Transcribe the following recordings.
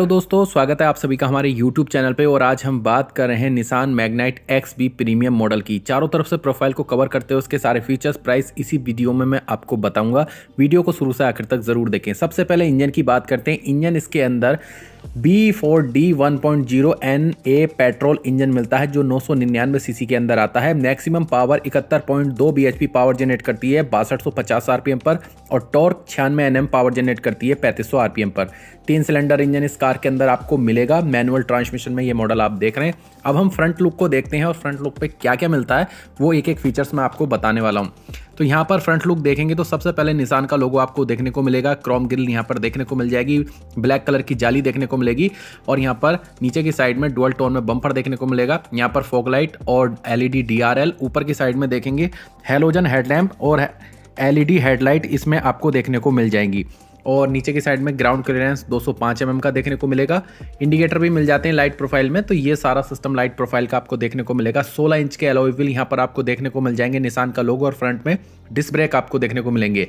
hello दोस्तों स्वागत है आप सभी का हमारे यूट्यूब चैनल पे और आज हम बात कर रहे हैं Nissan Magnite X V premium model की चारों तरफ से प्रोफाइल को कवर करते हुए उसके सारे फीचर्स प्राइस इसी वीडियो में मैं आपको बताऊंगा वीडियो को शुरू से आखिर तक ज़रूर देखें सबसे पहले इंजन की बात करते हैं इंजन इसके अंदर B four D one point zero N A petrol engine मिलता है जो नौ सौ निन्यानवे सी सी के अंदर आता है मैक्सिमम पावर इकहत्तर पॉइंट दो B H P power generate करती है बासठ सौ पचास आर पी एम पर और टॉर्क छियानवे एन एम पावर जनरेट करती है पैंतीस सौ आर पी एम पर तीन सिलेंडर इंजन इस कार के अंदर आपको मिलेगा मैनुअल ट्रांसमिशन में ये मॉडल आप देख रहे हैं अब हम फ्रंट लुक को देखते हैं और फ्रंट लुक पर क्या क्या मिलता है वो एक एक फीचर्स मैं आपको बताने वाला हूँ तो यहाँ पर फ्रंट लुक देखेंगे तो सबसे पहले निशान का लोगो आपको देखने को मिलेगा क्रॉम ग्रिल यहाँ पर देखने को मिल जाएगी ब्लैक कलर की जाली देखने को मिलेगी और यहाँ पर नीचे की साइड में डुअल टोन में बम्पर देखने को मिलेगा यहाँ पर फोकलाइट और एल ई ऊपर की साइड में देखेंगे हेलोजन हेडलैम्प और एलईडी हेडलाइट e इसमें आपको देखने को मिल जाएंगी और नीचे की साइड में ग्राउंड क्लियरेंस 205 mm का देखने को मिलेगा इंडिकेटर भी मिल जाते हैं लाइट प्रोफाइल में तो ये सारा सिस्टम लाइट प्रोफाइल का आपको देखने को मिलेगा 16 इंच के एलोई यहाँ पर आपको देखने को मिल जाएंगे निशान का लोगो और फ्रंट में डिस्क ब्रेक आपको देखने को मिलेंगे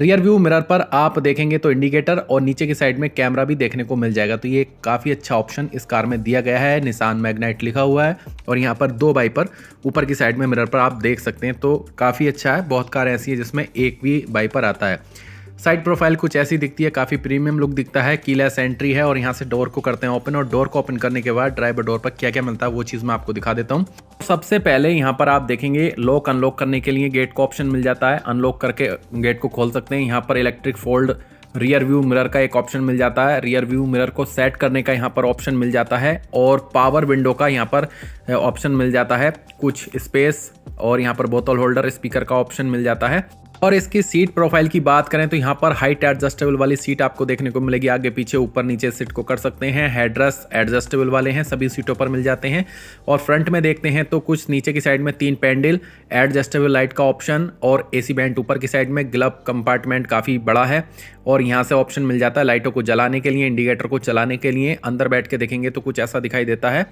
रियर व्यू मिरर पर आप देखेंगे तो इंडिकेटर और नीचे की साइड में कैमरा भी देखने को मिल जाएगा तो ये काफ़ी अच्छा ऑप्शन इस कार में दिया गया है निशान मैग्नाइट लिखा हुआ है और यहाँ पर दो बाइपर ऊपर की साइड में मिरर पर आप देख सकते हैं तो काफ़ी अच्छा है बहुत कार ऐसी है जिसमें एक भी बाइपर आता है साइड प्रोफाइल कुछ ऐसी दिखती है काफ़ी प्रीमियम लुक दिखता है कीलेस एंट्री है और यहाँ से डोर को करते हैं ओपन और डोर को ओपन करने के बाद ड्राइवर डोर पर क्या क्या मिलता है वो चीज़ मैं आपको दिखा देता हूँ सबसे पहले यहाँ पर आप देखेंगे लॉक अनलॉक करने के लिए गेट का ऑप्शन मिल जाता है अनलॉक करके गेट को खोल सकते हैं यहाँ पर electric fold rear view mirror का एक ऑप्शन मिल जाता है रियर व्यू मिरर को सेट करने का यहाँ पर ऑप्शन मिल जाता है और पावर विंडो का यहाँ पर ऑप्शन eh, मिल जाता है कुछ स्पेस और यहाँ पर बोतल होल्डर स्पीकर का ऑप्शन मिल जाता है और इसकी सीट प्रोफाइल की बात करें तो यहाँ पर हाइट एडजस्टेबल वाली सीट आपको देखने को मिलेगी आगे पीछे ऊपर नीचे सीट को कर सकते हैं हेड्रेस एडजस्टेबल वाले हैं सभी सीटों पर मिल जाते हैं और फ्रंट में देखते हैं तो कुछ नीचे की साइड में तीन पैंडल एडजस्टेबल लाइट का ऑप्शन और ए सी बैंड ऊपर की साइड में ग्लब कंपार्टमेंट काफ़ी बड़ा है और यहाँ से ऑप्शन मिल जाता है लाइटों को जलाने के लिए इंडिकेटर को चलाने के लिए अंदर बैठ के देखेंगे तो कुछ ऐसा दिखाई देता है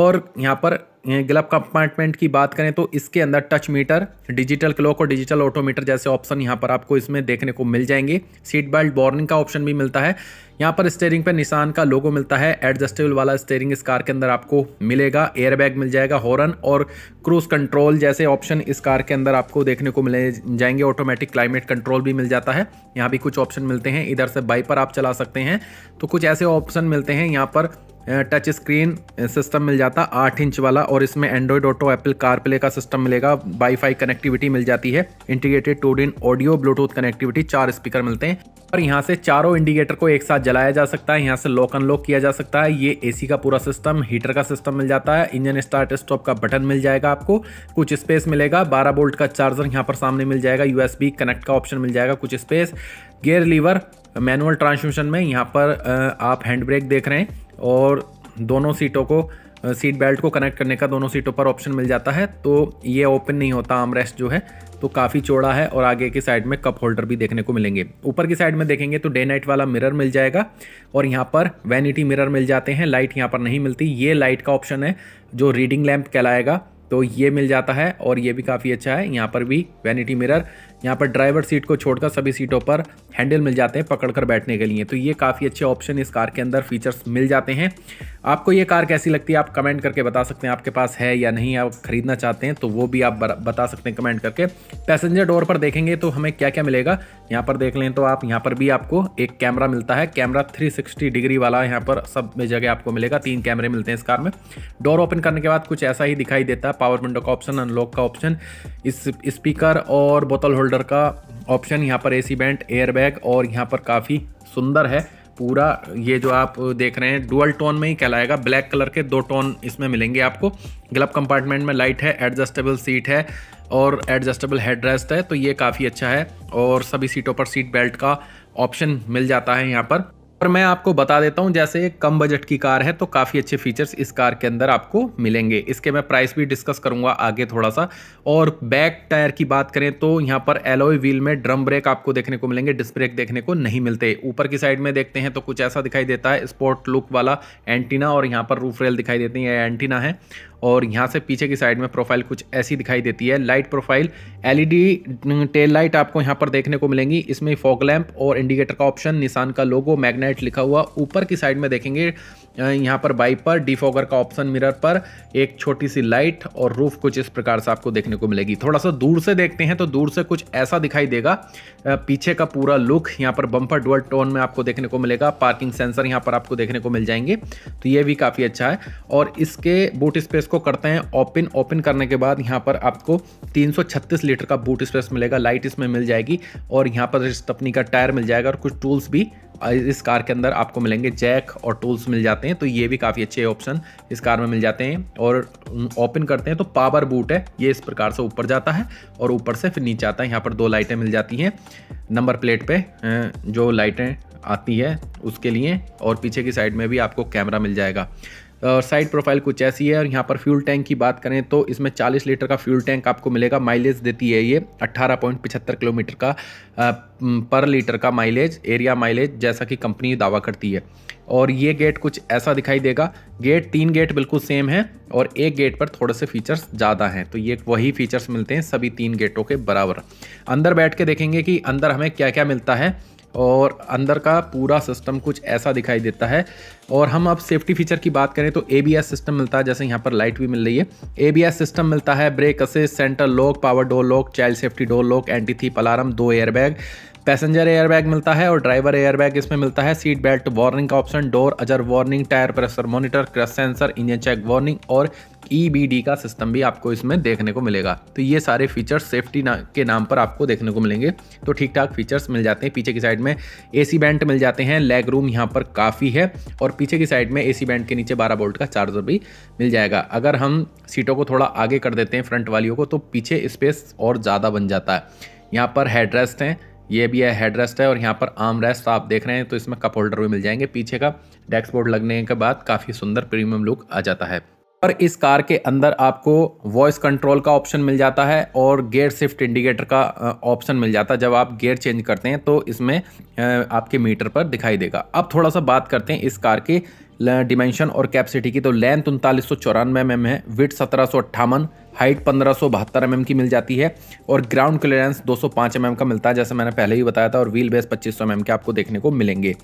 और यहाँ पर ग्लब कंपार्टमेंट की बात करें तो इसके अंदर टच मीटर डिजिटल क्लॉक और डिजिटल ऑटोमीटर जैसे ऑप्शन यहाँ पर आपको इसमें देखने को मिल जाएंगे सीट बेल्ट बॉर्निंग का ऑप्शन भी मिलता है यहाँ पर स्टेयरिंग पर निशान का लोगो मिलता है एडजस्टेबल वाला स्टेयरिंग इस कार के अंदर आपको मिलेगा एयरबैग मिल जाएगा हॉर्न और क्रूज कंट्रोल जैसे ऑप्शन इस कार के अंदर आपको देखने को मिले जाएंगे ऑटोमेटिक क्लाइमेट कंट्रोल भी मिल जाता है यहाँ भी कुछ ऑप्शन मिलते हैं इधर से बाइपर आप चला सकते हैं तो कुछ ऐसे ऑप्शन मिलते हैं यहाँ पर टच स्क्रीन सिस्टम मिल जाता आठ इंच वाला और इसमें एंड्रॉयड ऑटो एप्पल प्ले का सिस्टम मिलेगा वाईफाई कनेक्टिविटी मिल जाती है integrated two DIN audio Bluetooth connectivity चार स्पीकर मिलते हैं और यहाँ से चारों इंडिकेटर को एक साथ जलाया जा सकता है यहाँ से लॉक अनलॉक किया जा सकता है ये एसी का पूरा सिस्टम हीटर का सिस्टम मिल जाता है इंजन स्टार्ट स्टॉप का बटन मिल जाएगा आपको कुछ स्पेस मिलेगा बारह बोल्ट का चार्जर यहाँ पर सामने मिल जाएगा यूएसबी कनेक्ट का ऑप्शन मिल जाएगा कुछ space gear lever manual transmission में यहाँ पर आप हैंड ब्रेक देख रहे हैं और दोनों सीटों को सीट बेल्ट को कनेक्ट करने का दोनों सीटों पर ऑप्शन मिल जाता है तो ये ओपन नहीं होता आमरेस्ट जो है तो काफ़ी चौड़ा है और आगे की साइड में कप होल्डर भी देखने को मिलेंगे ऊपर की साइड में देखेंगे तो डे नाइट वाला मिरर मिल जाएगा और यहाँ पर वैनिटी मिरर मिल जाते हैं लाइट यहाँ पर नहीं मिलती ये लाइट का ऑप्शन है जो रीडिंग लैम्प कहलाएगा तो ये मिल जाता है और ये भी काफ़ी अच्छा है यहाँ पर भी वैनिटी मिरर यहाँ पर ड्राइवर सीट को छोड़कर सभी सीटों पर हैंडल मिल जाते हैं पकड़कर बैठने के लिए तो ये काफ़ी अच्छे ऑप्शन इस कार के अंदर फीचर्स मिल जाते हैं आपको ये कार कैसी लगती है आप कमेंट करके बता सकते हैं आपके पास है या नहीं आप खरीदना चाहते हैं तो वो भी आप बता सकते हैं कमेंट करके पैसेंजर डोर पर देखेंगे तो हमें क्या क्या मिलेगा यहाँ पर देख लें तो आप यहाँ पर भी आपको एक कैमरा मिलता है कैमरा थ्री डिग्री वाला यहाँ पर सब जगह आपको मिलेगा तीन कैमरे मिलते हैं इस कार में डोर ओपन करने के बाद कुछ ऐसा ही दिखाई देता है पावर विंडो का ऑप्शन अनलॉक का ऑप्शन इस स्पीकर और बोतल होल्डर होल्डर का ऑप्शन यहाँ पर एसी बेंट एयरबैग और यहाँ पर काफ़ी सुंदर है पूरा ये जो आप देख रहे हैं डुअल टोन में ही कहलाएगा ब्लैक कलर के दो टोन इसमें मिलेंगे आपको ग्लब कंपार्टमेंट में लाइट है एडजस्टेबल सीट है और एडजस्टेबल हेड रेस्ट है तो ये काफ़ी अच्छा है और सभी सीटों पर सीट बेल्ट का ऑप्शन मिल जाता है यहाँ पर और मैं आपको बता देता हूँ जैसे कम बजट की कार है तो काफ़ी अच्छे फीचर्स इस कार के अंदर आपको मिलेंगे इसके मैं प्राइस भी डिस्कस करूंगा आगे थोड़ा सा और बैक टायर की बात करें तो यहाँ पर एलोई व्हील में ड्रम ब्रेक आपको देखने को मिलेंगे डिस्क ब्रेक देखने को नहीं मिलते ऊपर की साइड में देखते हैं तो कुछ ऐसा दिखाई देता है स्पोर्ट लुक वाला एंटीना और यहाँ पर रूफ रेल दिखाई देती है एंटीना है और यहाँ से पीछे की साइड में प्रोफाइल कुछ ऐसी दिखाई देती है light profile LED tail light आपको यहाँ पर देखने को मिलेंगी इसमें फॉग लैम्प और इंडिकेटर का ऑप्शन निशान का लोगो मैग्नेट लिखा हुआ ऊपर की साइड में देखेंगे यहाँ पर बाइक पर डिफॉगर का ऑप्शन मिरर पर एक छोटी सी लाइट और रूफ कुछ इस प्रकार से आपको देखने को मिलेगी थोड़ा सा दूर से देखते हैं तो दूर से कुछ ऐसा दिखाई देगा पीछे का पूरा लुक यहाँ पर बम्पर डुअल टोन में आपको देखने को मिलेगा पार्किंग सेंसर यहाँ पर आपको देखने को मिल जाएंगे तो ये भी काफ़ी अच्छा है और इसके बूट स्पेस इसको करते हैं ओपन ओपन करने के बाद यहाँ पर आपको 336 लीटर का बूट स्पेस मिलेगा लाइट इसमें मिल जाएगी और यहाँ पर स्टपनी का टायर मिल जाएगा और कुछ टूल्स भी इस कार के अंदर आपको मिलेंगे जैक और टूल्स मिल जाते हैं तो ये भी काफ़ी अच्छे ऑप्शन इस कार में मिल जाते हैं और ओपन करते हैं तो पावर बूट है ये इस प्रकार से ऊपर जाता है और ऊपर से फिर नीचे आता है यहाँ पर दो लाइटें मिल जाती हैं नंबर प्लेट पर जो लाइटें आती है उसके लिए और पीछे की साइड में भी आपको कैमरा मिल जाएगा और साइड प्रोफाइल कुछ ऐसी है और यहाँ पर फ्यूल टैंक की बात करें तो इसमें 40 लीटर का फ्यूल टैंक आपको मिलेगा माइलेज देती है ये 18.75 किलोमीटर का पर लीटर का माइलेज एरिया माइलेज जैसा कि कंपनी दावा करती है और ये गेट कुछ ऐसा दिखाई देगा गेट तीन गेट बिल्कुल सेम है और एक गेट पर थोड़े से फीचर्स ज़्यादा हैं तो ये वही फीचर्स मिलते हैं सभी तीन गेटों के बराबर अंदर बैठ के देखेंगे कि अंदर हमें क्या क्या मिलता है और अंदर का पूरा सिस्टम कुछ ऐसा दिखाई देता है और हम अब सेफ्टी फीचर की बात करें तो ए सिस्टम मिलता है जैसे यहाँ पर लाइट भी मिल रही है ए सिस्टम मिलता है brake assist centre lock power door lock child safety door lock anti थी अलार्म दो एयरबैग पैसेंजर एयरबैग मिलता है और ड्राइवर एयरबैग इसमें मिलता है सीट बेल्ट वार्निंग का option door ajar warning tyre pressure monitor crash sensor engine check warning और ई e का सिस्टम भी आपको इसमें देखने को मिलेगा तो ये सारे फीचर्स सेफ्टी ना, के नाम पर आपको देखने को मिलेंगे तो ठीक ठाक फीचर्स मिल जाते हैं पीछे की साइड में ए सी बैंड मिल जाते हैं लेग रूम यहाँ पर काफ़ी है और पीछे की साइड में ए सी बैंड के नीचे बारह बोल्ट का चार्जर भी मिल जाएगा अगर हम सीटों को थोड़ा आगे कर देते हैं फ्रंट वालियों को तो पीछे स्पेस और ज़्यादा बन जाता है यहाँ पर हेडरेस्ट हैं ये भी है हेड रेस्ट है और यहाँ पर आर्म रेस्ट आप देख रहे हैं तो इसमें कप होल्डर भी मिल जाएंगे पीछे का डैक्सबोर्ड बोर्ड लगने के बाद काफ़ी सुंदर प्रीमियम लुक आ जाता है और इस कार के अंदर आपको वॉइस कंट्रोल का ऑप्शन मिल जाता है और गेयर शिफ्ट इंडिकेटर का ऑप्शन मिल जाता है जब आप गेयर चेंज करते हैं तो इसमें आपके मीटर पर दिखाई देगा अब थोड़ा सा बात करते हैं इस कार के डिमेंशन और कैपेसिटी की तो लेंथ उनतालीस सौ चौरानवे एम mm एम है विट सत्रह सौ अट्ठावन हाइट पंद्रह सौ बहत्तर एम mm की मिल जाती है और ग्राउंड क्लियरेंस दो सौ पाँच एम mm एम का मिलता है जैसे मैंने पहले ही बताया था और व्हील बेस पच्चीस सौ एम के आपको देखने को मिलेंगे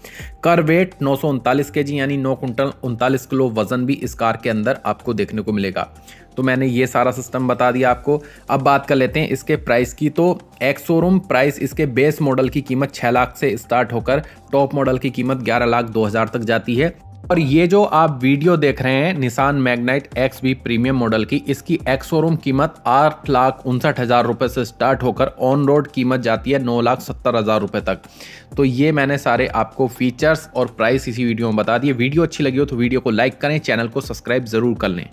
कर वेट नौ सौ उनतालीस के जी यानी नौ कुंटल उनतालीस किलो वजन भी इस कार के अंदर आपको देखने को मिलेगा तो मैंने ये सारा सिस्टम बता दिया आपको अब बात कर लेते हैं इसके प्राइस की तो एक्स शोरूम प्राइस इसके बेस मॉडल की कीमत छः लाख से स्टार्ट होकर टॉप मॉडल की कीमत ग्यारह लाख दो हज़ार तक जाती है और ये जो आप वीडियो देख रहे हैं Nissan Magnite X V premium model की इसकी एक्स शोरूम कीमत आठ लाख उनसठ हज़ार रुपये से स्टार्ट होकर ऑन रोड कीमत जाती है नौ लाख सत्तर हज़ार रुपये तक तो ये मैंने सारे आपको फीचर्स और प्राइस इसी वीडियो में बता दिए वीडियो अच्छी लगी हो तो वीडियो को लाइक करें चैनल को सब्सक्राइब ज़रूर कर लें